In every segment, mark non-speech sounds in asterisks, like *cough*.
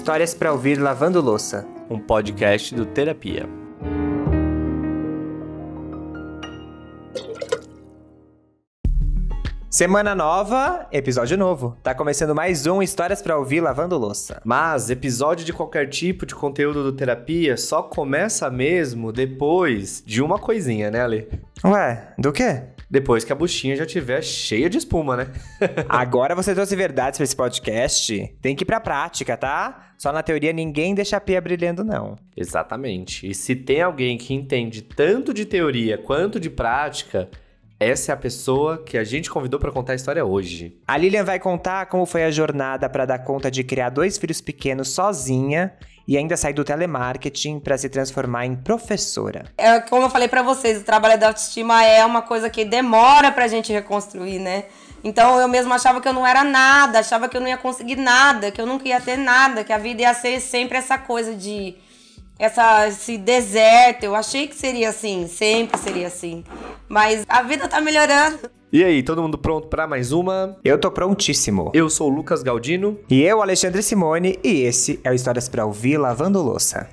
Histórias para ouvir lavando louça, um podcast do Terapia. Semana nova, episódio novo. Tá começando mais um Histórias para ouvir lavando louça. Mas episódio de qualquer tipo de conteúdo do terapia só começa mesmo depois de uma coisinha, né, Ale? Ué, do quê? depois que a buchinha já tiver cheia de espuma, né? *laughs* Agora você trouxe verdades para esse podcast. Tem que ir pra prática, tá? Só na teoria ninguém deixa a pia brilhando, não. Exatamente. E se tem alguém que entende tanto de teoria quanto de prática, essa é a pessoa que a gente convidou para contar a história hoje. A Lilian vai contar como foi a jornada para dar conta de criar dois filhos pequenos sozinha e ainda sai do telemarketing para se transformar em professora. É, como eu falei para vocês, o trabalho da autoestima é uma coisa que demora para a gente reconstruir, né? Então eu mesma achava que eu não era nada, achava que eu não ia conseguir nada, que eu nunca ia ter nada, que a vida ia ser sempre essa coisa de essa, esse deserto. Eu achei que seria assim, sempre seria assim. Mas a vida tá melhorando. E aí, todo mundo pronto para mais uma? Eu tô prontíssimo. Eu sou o Lucas Galdino. E eu, Alexandre Simone, e esse é o Histórias para Ouvir Lavando Louça.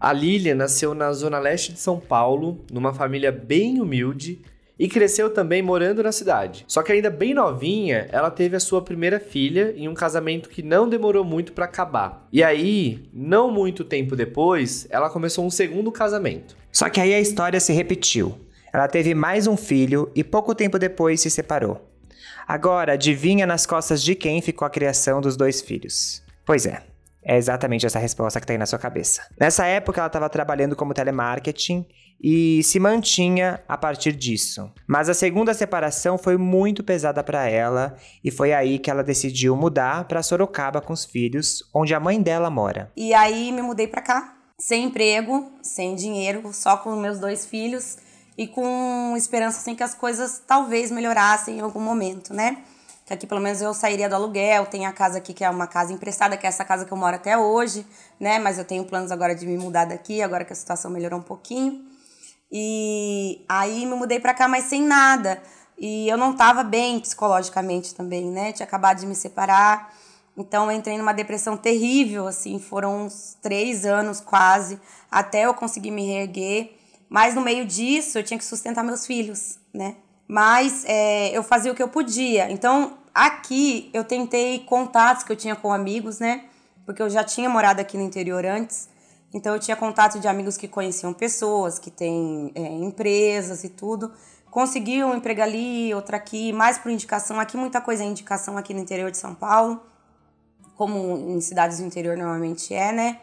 A Lília nasceu na zona leste de São Paulo, numa família bem humilde, e cresceu também morando na cidade. Só que ainda bem novinha, ela teve a sua primeira filha em um casamento que não demorou muito para acabar. E aí, não muito tempo depois, ela começou um segundo casamento. Só que aí a história se repetiu. Ela teve mais um filho e pouco tempo depois se separou. Agora, adivinha nas costas de quem ficou a criação dos dois filhos? Pois é, é exatamente essa resposta que tem tá aí na sua cabeça. Nessa época, ela estava trabalhando como telemarketing e se mantinha a partir disso. Mas a segunda separação foi muito pesada para ela e foi aí que ela decidiu mudar para Sorocaba com os filhos, onde a mãe dela mora. E aí me mudei para cá, sem emprego, sem dinheiro, só com meus dois filhos e com esperança assim que as coisas talvez melhorassem em algum momento, né? Que aqui pelo menos eu sairia do aluguel, tem a casa aqui que é uma casa emprestada, que é essa casa que eu moro até hoje, né? Mas eu tenho planos agora de me mudar daqui, agora que a situação melhorou um pouquinho. E aí me mudei para cá, mas sem nada. E eu não tava bem psicologicamente também, né? Tinha acabado de me separar. Então eu entrei numa depressão terrível, assim, foram uns três anos quase, até eu conseguir me reerguer. Mas no meio disso, eu tinha que sustentar meus filhos, né? Mas é, eu fazia o que eu podia. Então, aqui, eu tentei contatos que eu tinha com amigos, né? Porque eu já tinha morado aqui no interior antes. Então, eu tinha contato de amigos que conheciam pessoas, que têm é, empresas e tudo. Consegui um emprego ali, outro aqui, mais por indicação. Aqui, muita coisa é indicação aqui no interior de São Paulo, como em cidades do interior normalmente é, né?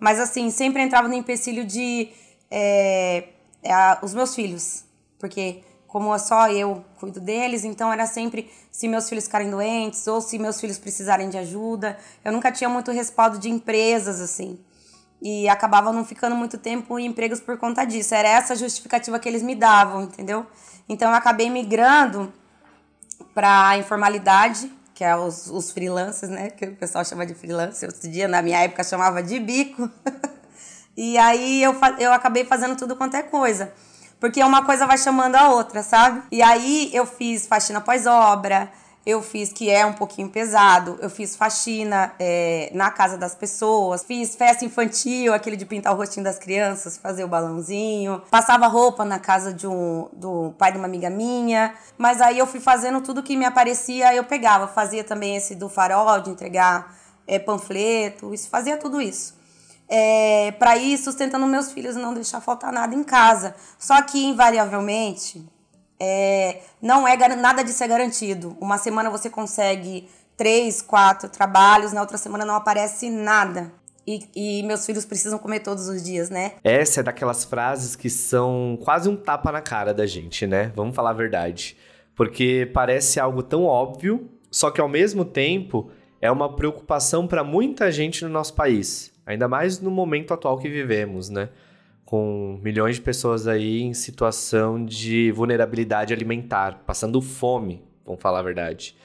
Mas, assim, sempre entrava no empecilho de é, é, a, os meus filhos, porque como é só eu cuido deles, então era sempre se meus filhos ficarem doentes ou se meus filhos precisarem de ajuda. Eu nunca tinha muito respaldo de empresas assim. E acabava não ficando muito tempo em empregos por conta disso. Era essa a justificativa que eles me davam, entendeu? Então eu acabei migrando para informalidade, que é os, os freelancers, né? Que o pessoal chama de freelancer. Outro dia, na minha época, chamava de bico. *laughs* E aí eu, eu acabei fazendo tudo quanto é coisa. Porque uma coisa vai chamando a outra, sabe? E aí eu fiz faxina pós-obra, eu fiz que é um pouquinho pesado, eu fiz faxina é, na casa das pessoas, fiz festa infantil, aquele de pintar o rostinho das crianças, fazer o balãozinho, passava roupa na casa de um, do pai de uma amiga minha, mas aí eu fui fazendo tudo que me aparecia, eu pegava, fazia também esse do farol, de entregar é, panfleto, isso, fazia tudo isso é, para ir sustentando meus filhos e não deixar faltar nada em casa. Só que, invariavelmente, é, não é nada de ser é garantido. Uma semana você consegue três, quatro trabalhos, na outra semana não aparece nada. E, e, meus filhos precisam comer todos os dias, né? Essa é daquelas frases que são quase um tapa na cara da gente, né? Vamos falar a verdade. Porque parece algo tão óbvio, só que ao mesmo tempo é uma preocupação para muita gente no nosso país. Ainda mais no momento atual que uhum. vivemos, né? Com milhões de pessoas aí em situação de vulnerabilidade alimentar, passando fome, vamos falar a verdade.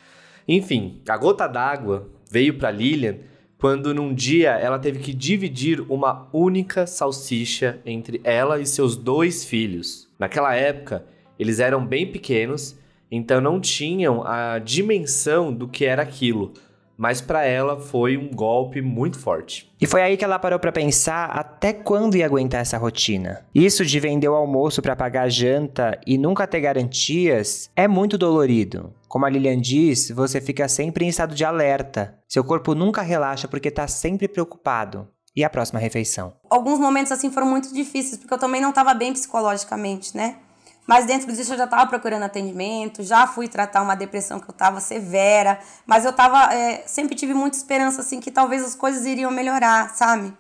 Enfim, a gota d'água veio para Lilian quando num dia ela teve que dividir uma única salsicha entre ela e seus dois filhos. Naquela época, eles eram bem pequenos, então não tinham a dimensão do que era aquilo mas para ela foi um golpe muito forte. E foi aí que ela parou para pensar até quando ia aguentar essa rotina. Isso de vender o almoço para pagar a janta e nunca ter garantias é muito dolorido. Como a Lilian diz, você fica sempre em estado de alerta. Seu corpo nunca relaxa porque está sempre preocupado. E a próxima refeição? Alguns momentos assim foram muito difíceis porque eu também não estava bem psicologicamente, né? Mas dentro disso eu já estava procurando atendimento, já fui tratar uma depressão que eu estava severa, mas eu tava, é, sempre tive muita esperança assim que talvez as coisas iriam melhorar, sabe?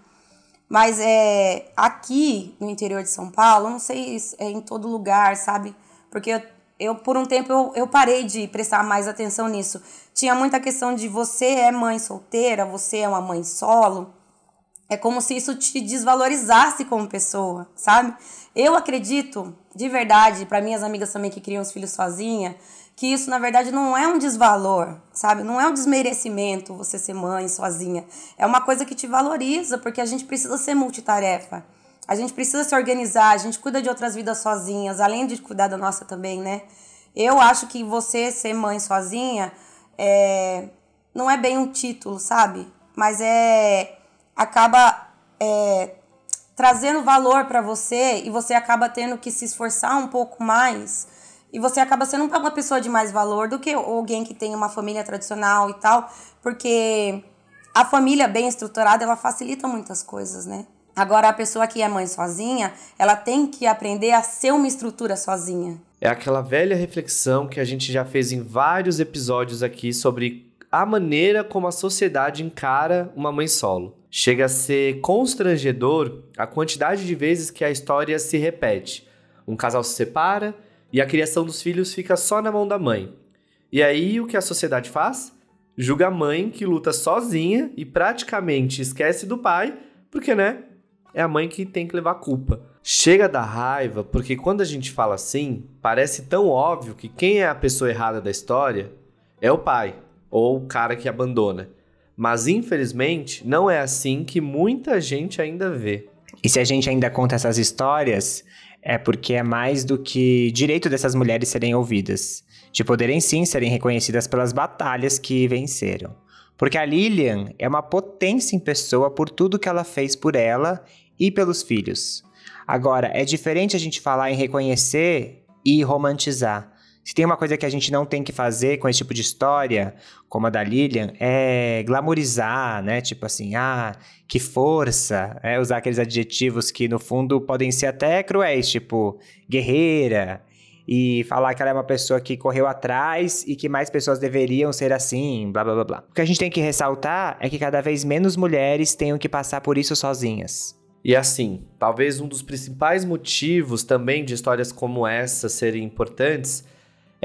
Mas é, aqui no interior de São Paulo, não sei é em todo lugar, sabe? Porque eu, eu por um tempo eu, eu parei de prestar mais atenção nisso. Tinha muita questão de você é mãe solteira, você é uma mãe solo. É como se isso te desvalorizasse como pessoa, sabe? Eu acredito de verdade, para minhas amigas também que criam os filhos sozinha, que isso na verdade não é um desvalor, sabe? Não é um desmerecimento você ser mãe sozinha. É uma coisa que te valoriza, porque a gente precisa ser multitarefa. A gente precisa se organizar, a gente cuida de outras vidas sozinhas, além de cuidar da nossa também, né? Eu acho que você ser mãe sozinha é, não é bem um título, sabe? Mas é acaba é, trazendo valor para você e você acaba tendo que se esforçar um pouco mais e você acaba sendo uma pessoa de mais valor do que alguém que tem uma família tradicional e tal, porque a família bem estruturada, ela facilita muitas coisas, né? Agora, a pessoa que é mãe sozinha, ela tem que aprender a ser uma estrutura sozinha. É aquela velha reflexão que a gente já fez em vários episódios aqui sobre a maneira como a sociedade encara uma mãe solo. Chega a ser constrangedor a quantidade de vezes que a história se repete. Um casal se separa e a criação dos filhos fica só na mão da mãe. E aí o que a sociedade faz? Julga a mãe que luta sozinha e praticamente esquece do pai, porque, né? É a mãe que tem que levar a culpa. Chega da raiva, porque quando a gente fala assim, parece tão óbvio que quem é a pessoa errada da história é o pai, ou o cara que abandona. Mas infelizmente não é assim que muita gente ainda vê. E se a gente ainda conta essas histórias, é porque é mais do que direito dessas mulheres serem ouvidas, de poderem sim serem reconhecidas pelas batalhas que venceram. Porque a Lilian é uma potência em pessoa por tudo que ela fez por ela e pelos filhos. Agora, é diferente a gente falar em reconhecer e romantizar. Se tem uma coisa que a gente não tem que fazer com esse tipo de história, como a da Lilian, é glamorizar, né? Tipo assim, ah, que força, né? Usar aqueles adjetivos que, no fundo, podem ser até cruéis, tipo guerreira, e falar que ela é uma pessoa que correu atrás e que mais pessoas deveriam ser assim, blá blá blá blá. O que a gente tem que ressaltar é que cada vez menos mulheres tenham que passar por isso sozinhas. E assim, talvez um dos principais motivos também de histórias como essa serem importantes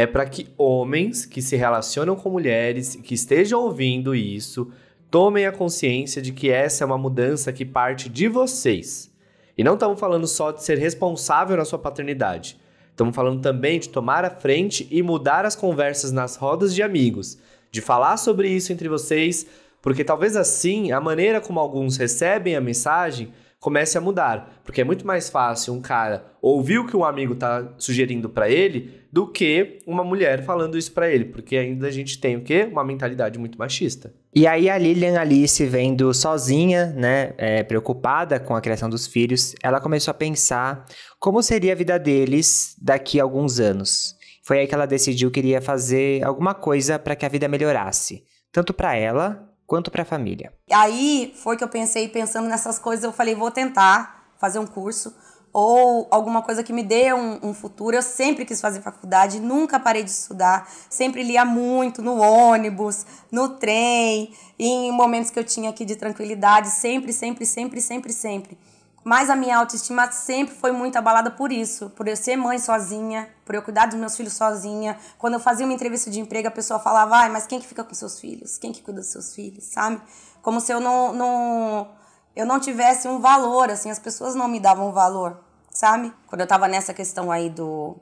é para que homens que se relacionam com mulheres, que estejam ouvindo isso, tomem a consciência de que essa é uma mudança que parte de vocês. E não estamos falando só de ser responsável na sua paternidade. Estamos falando também de tomar a frente e mudar as conversas nas rodas de amigos, de falar sobre isso entre vocês, porque talvez assim a maneira como alguns recebem a mensagem comece a mudar. Porque é muito mais fácil um cara ouvir o que um amigo está sugerindo para ele do que uma mulher falando isso para ele. Porque ainda a gente tem o quê? Uma mentalidade muito machista. E aí a Lilian Alice vendo sozinha, né, é, preocupada com a criação dos filhos, ela começou a pensar como seria a vida deles daqui a alguns anos. Foi aí que ela decidiu que iria fazer alguma coisa para que a vida melhorasse, tanto para ela quanto para a família. Aí foi que eu pensei, pensando nessas coisas, eu falei, vou tentar fazer um curso ou alguma coisa que me dê um, um, futuro. Eu sempre quis fazer faculdade, nunca parei de estudar, sempre lia muito no ônibus, no trem, em momentos que eu tinha aqui de tranquilidade, sempre, sempre, sempre, sempre, sempre. Mas a minha autoestima sempre foi muito abalada por isso, por eu ser mãe sozinha, por eu cuidar dos meus filhos sozinha. Quando eu fazia uma entrevista de emprego, a pessoa falava: "Ai, mas quem que fica com seus filhos? Quem que cuida dos seus filhos?", sabe? Como se eu não, não eu não tivesse um valor, assim, as pessoas não me davam valor, sabe? Quando eu tava nessa questão aí do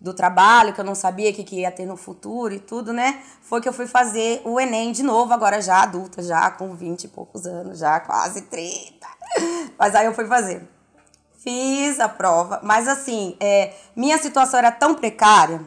do trabalho, que eu não sabia que, que ia ter no futuro e tudo, né? Foi que eu fui fazer o Enem de novo, agora já adulta, já com 20 e poucos anos, já quase 30. Mas aí eu fui fazer. Fiz a prova, mas assim, é, minha situação era tão precária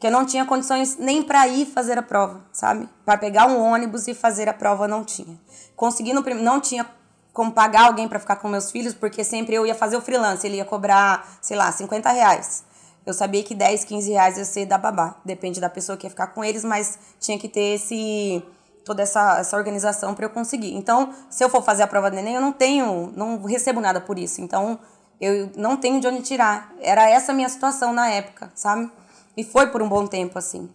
que eu não tinha condições nem para ir fazer a prova, sabe? Para pegar um ônibus e fazer a prova não tinha. Consegui no não tinha como pagar alguém para ficar com meus filhos, porque sempre eu ia fazer o freelance, ele ia cobrar, sei lá, 50 reais. Eu sabia que 10, 15 reais ia ser da babá. Depende da pessoa que ia ficar com eles, mas tinha que ter esse toda essa, essa organização para eu conseguir. Então, se eu for fazer a prova do Enem, eu não tenho, não recebo nada por isso. Então, eu não tenho de onde tirar. Era essa a minha situação na época, sabe? E foi por um bom tempo, assim.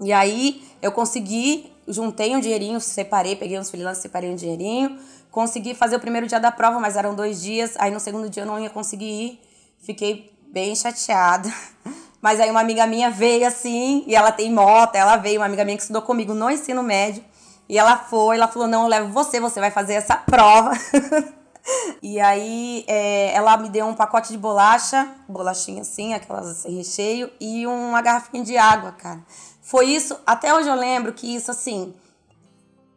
E aí, eu consegui, juntei um dinheirinho, separei, peguei uns freelancers, separei um dinheirinho. Consegui fazer o primeiro dia da prova, mas eram dois dias. Aí, no segundo dia, eu não ia conseguir ir. Fiquei bem chateada. *laughs* Mas aí uma amiga minha veio assim, e ela tem moto, ela veio, uma amiga minha que estudou comigo no ensino médio. E ela foi, ela falou: Não, eu levo você, você vai fazer essa *laughs* prova. e aí é, ela me deu um pacote de bolacha, bolachinha assim, aquelas sem recheio, e uma garrafinha de água, cara. Foi isso, até hoje eu lembro que isso assim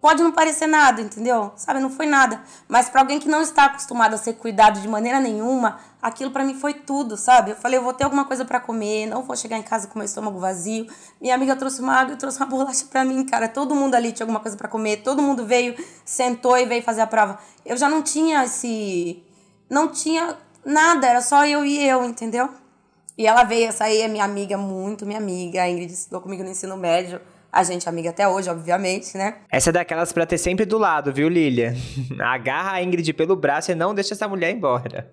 pode não parecer nada, entendeu? Sabe, não foi nada. Mas para alguém que não está acostumado a ser cuidado de maneira nenhuma, aquilo para mim foi tudo, sabe? Eu falei, eu vou ter alguma coisa para comer, não vou chegar em casa com meu estômago vazio. Minha amiga trouxe uma água e trouxe uma *laughs* bolacha para mim, cara. Todo mundo ali tinha alguma coisa para comer, todo mundo veio, sentou e veio fazer a prova. Eu já não tinha esse não tinha nada, era só eu e eu, entendeu? E ela veio, essa aí é minha amiga, muito minha amiga. A Ingrid estudou comigo no ensino médio. A gente é amiga até hoje, obviamente, né? Essa é daquelas pra ter sempre do lado, viu, Lilia? *laughs* Agarra a Ingrid pelo braço e não deixa essa mulher embora.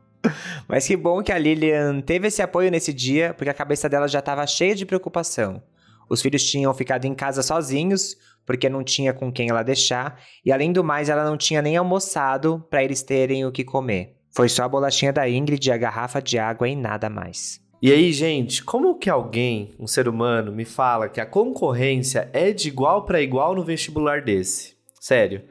*laughs* Mas que bom que a Lilian teve esse apoio nesse dia, porque a cabeça dela já estava cheia de preocupação. Os filhos tinham ficado em casa sozinhos, porque não tinha com quem ela deixar, e além do mais, ela não tinha nem almoçado para eles terem o que comer. Foi só a bolachinha da Ingrid e a garrafa de água e nada mais. E aí, gente, como que alguém, um ser humano, me fala que a concorrência é de igual para igual no vestibular desse? Sério.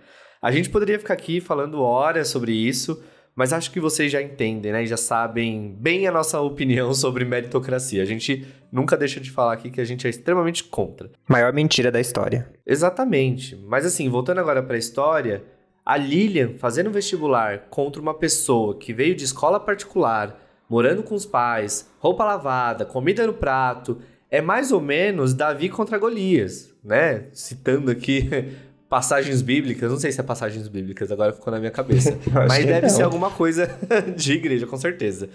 A gente poderia ficar aqui falando horas sobre isso, mas acho que vocês já entendem, né? E já sabem bem a nossa opinião *laughs* sobre meritocracia. A gente nunca deixa de falar aqui que a gente é extremamente contra. Maior mentira da história. Exatamente. Mas assim, voltando agora para a história, a Lilian fazendo vestibular contra uma pessoa que veio de escola particular morando com os pais, roupa lavada, comida no prato. É mais ou menos Davi contra Golias, né? Citando aqui *laughs* passagens bíblicas, não sei se é passagens bíblicas, agora ficou na minha cabeça. *laughs* Mas deve ser alguma coisa *laughs* de igreja, com certeza.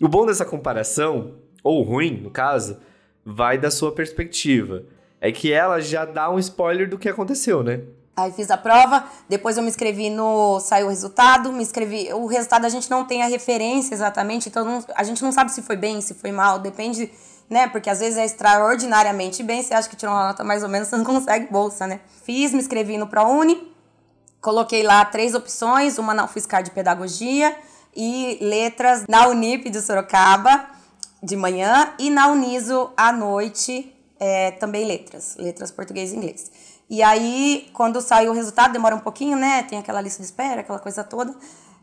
O bom dessa comparação, ou ruim, no caso, vai da sua perspectiva. É que ela já dá um spoiler do que aconteceu, né? Aí fiz a prova, depois eu me inscrevi no. saiu o resultado, me inscrevi. O resultado a gente não tem a referência exatamente, então não, a gente não sabe se foi bem, se foi mal, depende, né? Porque às vezes é extraordinariamente bem, você acha que tirou uma nota mais ou menos, *laughs* você não consegue bolsa, né? Fiz, me inscrevi no ProUni, coloquei lá três opções: uma na UFSCar de Pedagogia e letras na Unip de Sorocaba de manhã e na Uniso à noite, é, também letras, letras português e inglês. E aí, quando sai o resultado, demora um pouquinho, né? Tem aquela lista de espera, aquela coisa toda.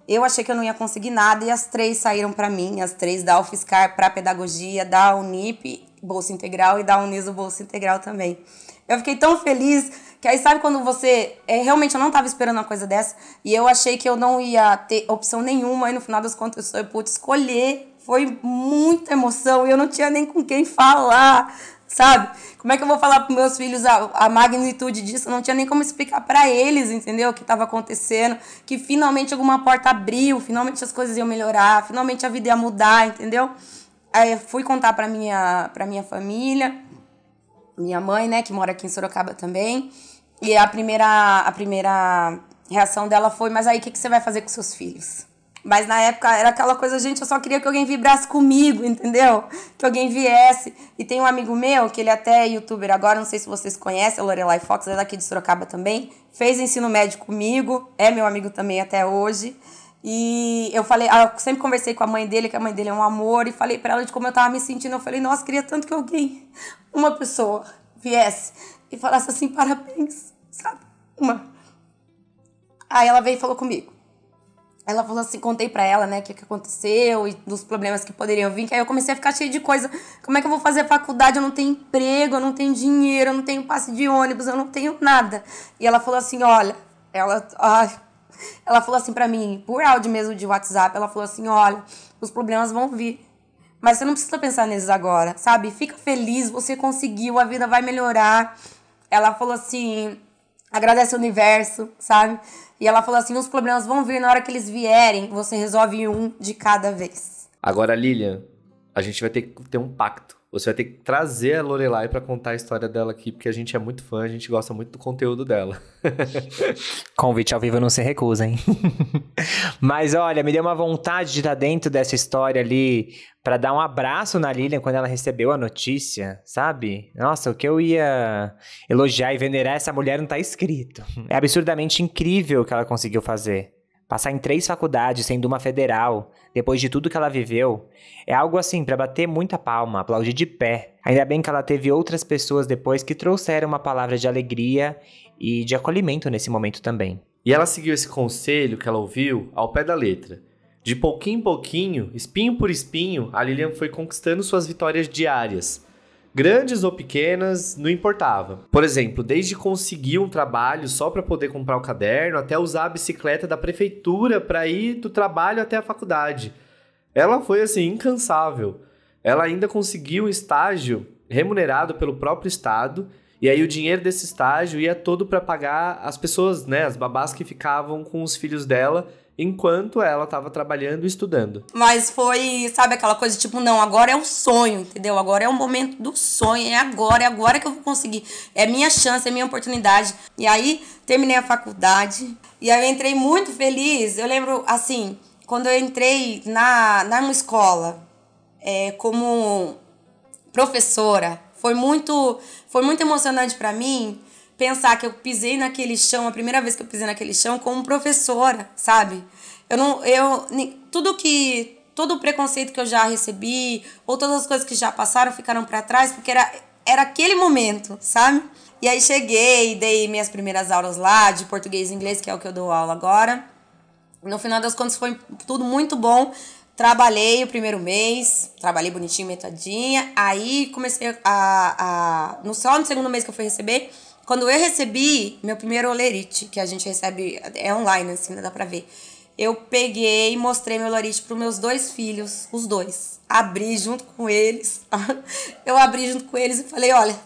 Eu achei que eu não ia conseguir nada e as três saíram para mim, as três da UFSCar para pedagogia, da Unip bolsa integral e da Uniso bolsa integral também. Eu fiquei tão feliz que aí sabe quando você é, realmente eu não estava esperando uma coisa dessa e eu achei que eu não ia ter opção nenhuma e no final das contas eu pude escolher. Foi muita emoção e eu não tinha nem com quem falar sabe? Como é que eu vou falar para meus filhos a, a, magnitude disso? Eu não tinha nem como explicar para eles, entendeu? O que estava acontecendo, que finalmente alguma porta abriu, finalmente as coisas iam melhorar, finalmente a vida ia mudar, entendeu? Aí fui contar para minha para minha família, minha mãe, né, que mora aqui em Sorocaba também. E a primeira a primeira reação dela foi: "Mas aí o que que você vai fazer com seus filhos?" Mas na época era aquela coisa, gente, eu só queria que alguém vibrasse comigo, entendeu? Que alguém viesse. E tem um amigo meu, que ele até é youtuber agora, não sei se vocês conhecem, a Lorelai Fox, é daqui de Sorocaba também. Fez ensino médio comigo, é meu amigo também até hoje. E eu falei, ah, eu sempre conversei com a mãe dele, que a mãe dele é um amor, e falei para ela de como eu tava me sentindo. Eu falei, nossa, queria tanto que alguém, uma pessoa, viesse e falasse assim, parabéns, sabe? Uma. Aí ela veio e falou comigo. Ela falou assim, contei para ela, né, o que, que aconteceu e dos problemas que poderiam vir. Que aí eu comecei a ficar cheia de coisa. Como é que eu vou fazer faculdade? Eu não tenho emprego, eu não tenho dinheiro, eu não tenho passe de ônibus, eu não tenho nada. E ela falou assim, olha, ela, ai, ela falou assim para mim, por áudio mesmo de WhatsApp, ela falou assim, olha, os problemas vão vir. Mas você não precisa pensar neles agora, sabe? Fica feliz, você conseguiu, a vida vai melhorar. Ela falou assim, agradece o universo, sabe? E ela falou assim: os problemas vão vir na hora que eles vierem, você resolve um de cada vez. Agora, Lilian, a gente vai ter que ter um pacto. Você vai ter que trazer a Lorelai para contar a história dela aqui, porque a gente é muito fã, a gente gosta muito do conteúdo dela. *laughs* Convite ao vivo não se recusa, hein? *laughs* Mas olha, me deu uma vontade de estar dentro dessa história ali para dar um abraço na Lilian quando ela recebeu a notícia, sabe? Nossa, o que eu ia elogiar e venerar essa mulher não tá escrito. É absurdamente incrível o que ela conseguiu fazer. Passar em três faculdades, sendo uma federal, depois de tudo que ela viveu, é algo assim para bater muita palma, aplaudir de pé. Ainda bem que ela teve outras pessoas depois que trouxeram uma palavra de alegria e de acolhimento nesse momento também. E ela seguiu esse conselho que ela ouviu ao pé da letra. De pouquinho em pouquinho, espinho por espinho, a Lilian foi conquistando suas vitórias diárias grandes ou pequenas, não importava. Por exemplo, desde conseguir um trabalho só para poder comprar o caderno, até usar a bicicleta da prefeitura para ir do trabalho até a faculdade. Ela foi assim incansável. Ela ainda conseguiu um estágio remunerado pelo próprio estado, e aí o dinheiro desse estágio ia todo para pagar as pessoas, né, as babás que ficavam com os filhos dela enquanto ela estava trabalhando e estudando. Mas foi, sabe, aquela coisa tipo, não, agora é o um sonho, entendeu? Agora é o momento do sonho, é agora, é agora que eu vou conseguir. É minha chance, é minha oportunidade. E aí terminei a faculdade e aí eu entrei muito feliz. Eu lembro assim, quando eu entrei na, na escola é, como professora, foi muito, foi muito emocionante para mim pensar que eu pisei naquele chão, a primeira vez que eu pisei naquele chão, como professora, sabe? Eu não. Eu, tudo que. Todo o preconceito que eu já recebi, ou todas as coisas que já passaram ficaram para trás, porque era, era aquele momento, sabe? E aí cheguei, dei minhas primeiras aulas lá de português e inglês, que é o que eu dou aula agora. No final das contas foi tudo muito bom. Trabalhei o primeiro mês, trabalhei bonitinho, metadinha. Aí comecei a. a no, só no segundo mês que eu fui receber, quando eu recebi meu primeiro olerite, que a gente recebe, é online, assim, né, dá pra ver. Eu peguei e mostrei meu olerite pros meus dois filhos, os dois. Abri junto com eles. *laughs* eu abri junto com eles e falei: olha,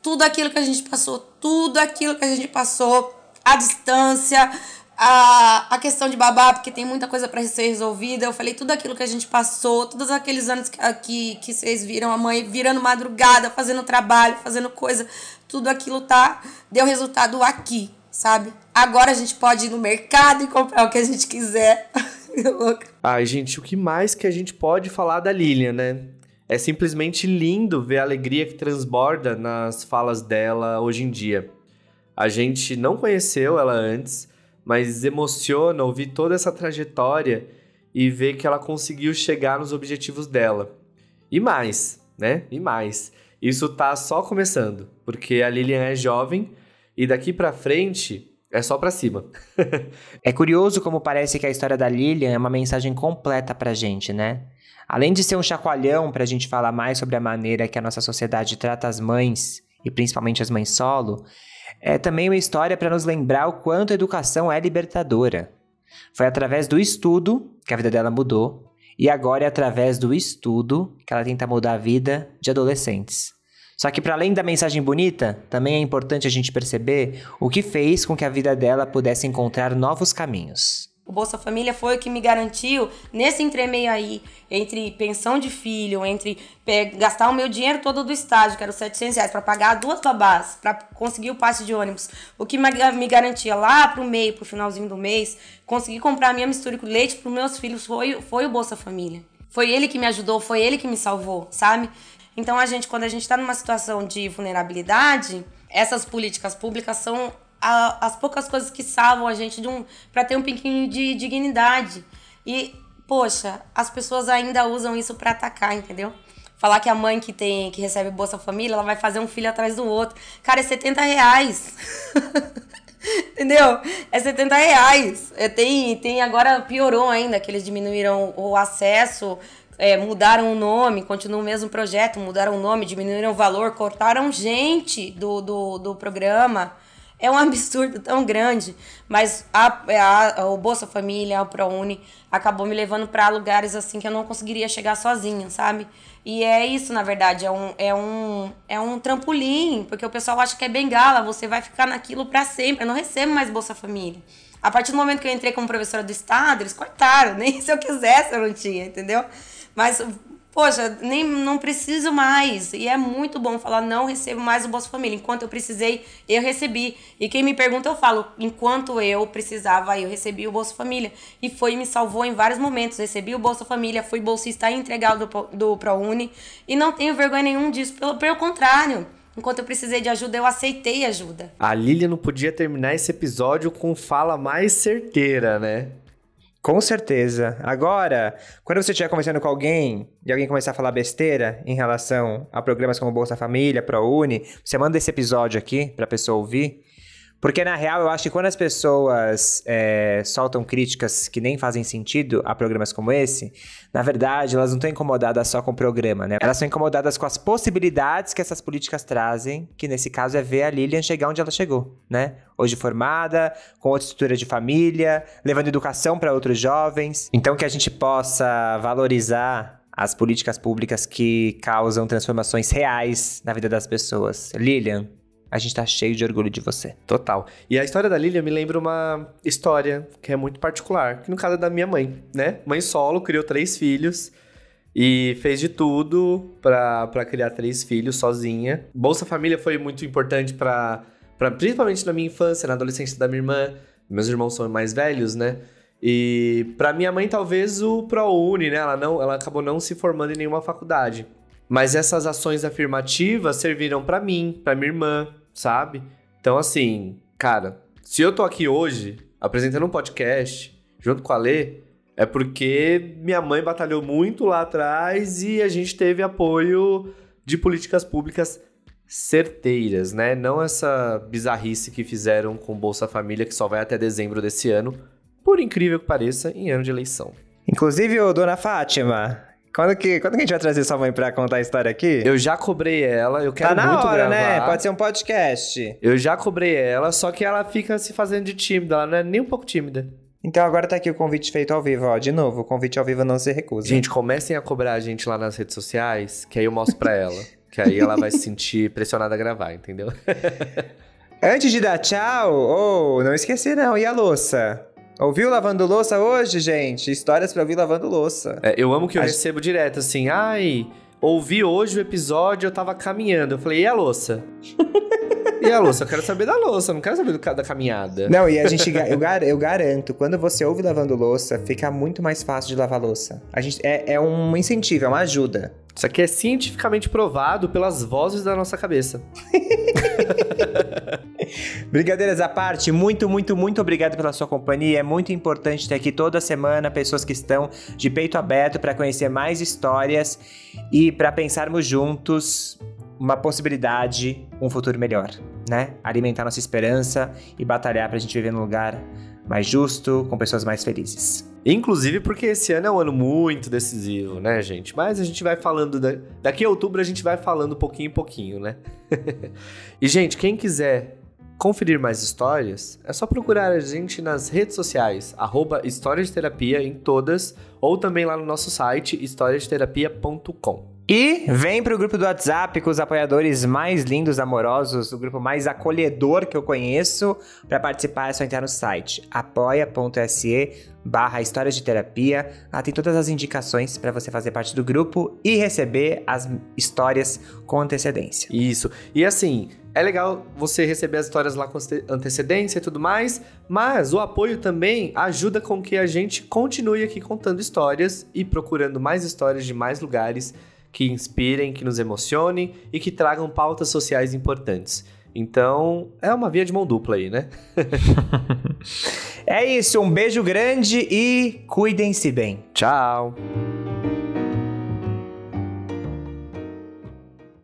tudo aquilo que a gente passou, tudo aquilo que a gente passou, a distância, a, a questão de babá, porque tem muita coisa para ser resolvida. Eu falei tudo aquilo que a gente passou, todos aqueles anos que, que, que vocês viram a mãe virando madrugada, fazendo trabalho, fazendo coisa. Tudo aquilo tá deu resultado aqui, sabe? Agora a gente pode ir no mercado e comprar o que a gente quiser. *laughs* Ai, gente, o que mais que a gente pode falar da Lilian, né? É simplesmente lindo ver a alegria que transborda nas falas dela hoje em dia. A gente não conheceu ela antes, mas emociona ouvir toda essa trajetória e ver que ela conseguiu chegar nos objetivos dela. E mais, né? E mais. Isso tá só começando, porque a Lilian é jovem e daqui para frente é só para cima. *laughs* é curioso como parece que a história da Lilian é uma mensagem completa pra gente, né? Além de ser um chacoalhão para a gente falar mais sobre a maneira que a nossa sociedade trata as mães, e principalmente as mães solo, é também uma história para nos lembrar o quanto a educação é libertadora. Foi através do estudo que a vida dela mudou, e agora é através do estudo que ela tenta mudar a vida de adolescentes. Só que, para além da mensagem bonita, também é importante a gente perceber o que fez com que a vida dela pudesse encontrar novos caminhos. O Bolsa Família foi o que me garantiu nesse entremeio aí, entre pensão de filho, entre gastar o meu dinheiro todo do estágio, que era os 700 reais, para pagar duas babás, para conseguir o passe de ônibus. O que me garantia lá pro meio, pro finalzinho do mês, conseguir comprar a minha mistura com leite pros meus filhos foi, foi o Bolsa Família. Foi ele que me ajudou, foi ele que me salvou, sabe? Então a gente, quando a gente está numa situação de vulnerabilidade, essas políticas públicas são a, as poucas coisas que salvam a gente de um para ter um pouquinho de dignidade. E poxa, as pessoas ainda usam isso para atacar, entendeu? Falar que a mãe que tem que recebe Bolsa Família, ela vai fazer um filho atrás do outro. Cara, é 70 reais. *laughs* Entendeu? É 70 reais. É, tem, tem agora piorou ainda, que eles diminuíram o acesso, é, mudaram o nome, continua o mesmo projeto, mudaram o nome, diminuíram o valor, cortaram gente do, do, do programa. É um *laughs* absurdo tão grande, mas a, é a, é o Bolsa Família, o ProUni, acabou me levando para lugares assim que eu não conseguiria chegar sozinha, sabe? E é isso, na verdade, é um, é um, é um trampolim, porque o pessoal acha que é bengala, você vai ficar naquilo para sempre. Eu não recebo mais Bolsa Família. A partir do momento que eu entrei como professora do Estado, eles cortaram, *laughs* nem se eu quisesse eu não tinha, entendeu? Mas poxa, nem não preciso mais. E é muito bom falar, não recebo mais o Bolsa Família. Enquanto eu precisei, eu recebi. E quem me pergunta, eu falo, enquanto eu precisava, eu recebi o Bolsa Família. E foi me salvou em vários momentos. Recebi o Bolsa Família, fui bolsista integral do, do ProUni. E não tenho vergonha nenhum disso, pelo, pelo contrário. Enquanto eu precisei de ajuda, eu aceitei ajuda. A Lilia não podia terminar esse episódio com fala mais certeira, né? Com certeza. Agora, quando você estiver conversando com alguém e alguém começar a falar besteira em relação a programas como Bolsa Família, ProUni, você manda esse episódio aqui para a pessoa ouvir porque, na real, eu acho que quando as pessoas é, soltam críticas que nem fazem sentido a programas como esse, na verdade, elas não estão incomodadas só com o programa, né? Elas são incomodadas com as possibilidades que essas políticas trazem, que nesse caso é ver a Lilian chegar onde ela chegou, né? Hoje formada, com outra estrutura de família, levando educação para outros jovens. Então, que a gente possa valorizar as políticas públicas que causam transformações reais na vida das pessoas. Lilian, a gente tá cheio de orgulho de você. Total. E a história da Lilian me lembra uma história que é muito particular, que no caso é da minha mãe, né? Mãe solo, criou três filhos e fez de tudo para criar três filhos sozinha. Bolsa Família foi muito importante para principalmente na minha infância, na adolescência da minha irmã. Meus irmãos são mais velhos, né? E para minha mãe talvez o ProUni, né? Ela não, ela acabou não se formando em nenhuma faculdade. Mas essas ações afirmativas serviram para mim, para minha irmã, sabe? Então, assim, cara, se eu tô aqui hoje apresentando um podcast junto com a Lê, é porque minha mãe batalhou muito lá atrás e a gente teve apoio de políticas públicas certeiras, né? Não essa bizarrice que fizeram com Bolsa Família, que só vai até dezembro desse ano, por incrível que pareça, em ano de eleição. Inclusive, ô, dona Fátima, quando que, quando que a gente vai trazer sua mãe pra contar a história aqui? Eu já cobrei ela, eu quero tá na hora, né? gravar. né? Pode ser um podcast. Eu já cobrei ela, só que ela fica se fazendo de tímida, ela não é nem um pouco tímida. Então agora tá aqui o convite feito ao vivo, ó. De novo, o convite ao vivo não se recusa. Gente, comecem a cobrar a gente lá nas redes sociais, que aí eu mostro pra ela. que aí ela vai se sentir pressionada a gravar, entendeu? *laughs* Antes de dar tchau, oh, não esqueci não, e a louça? Ouviu lavando louça hoje, gente? Histórias pra ouvir lavando louça. É, eu amo que eu recebo direto assim, ai, ouvi hoje o episódio, eu tava caminhando. Eu falei, e a louça? *laughs* E a louça? Eu quero saber da louça, não quero saber do, da caminhada. Não, e a gente, eu, gar, eu garanto, quando você ouve lavando louça, fica muito mais fácil de lavar louça. A gente, é, é um incentivo, é uma ajuda. Isso aqui é cientificamente provado pelas vozes da nossa cabeça. *laughs* *laughs* Brigadeiras à parte, muito, muito, muito obrigado pela sua companhia. É muito importante ter aqui toda semana pessoas que estão de peito aberto para conhecer mais histórias e para pensarmos juntos uma possibilidade, um futuro melhor, né? Alimentar nossa esperança e batalhar para a gente viver num lugar mais justo, com pessoas mais felizes. Inclusive porque esse ano é um ano muito decisivo, né, gente? Mas a gente vai falando. Da... Daqui a outubro a gente vai falando pouquinho em pouquinho, né? *laughs* e, gente, quem quiser conferir mais histórias, é só procurar a gente nas redes sociais, arroba Terapia em todas, ou também lá no nosso site, historiasterapia.com e vem para o grupo do WhatsApp com os apoiadores mais lindos, amorosos, o grupo mais acolhedor que eu conheço. Para participar é só entrar no site apoia.se barra histórias de terapia. Lá tem todas as indicações para você fazer parte do grupo e receber as histórias com antecedência. Isso. E assim, é legal você receber as histórias lá com antecedência e tudo mais, mas o apoio também ajuda com que a gente continue aqui contando histórias e procurando mais histórias de mais lugares que inspirem, que nos emocionem e que tragam pautas sociais importantes. Então, é uma via de mão dupla aí, né? *laughs* é isso, um beijo grande e cuidem-se bem. Tchau!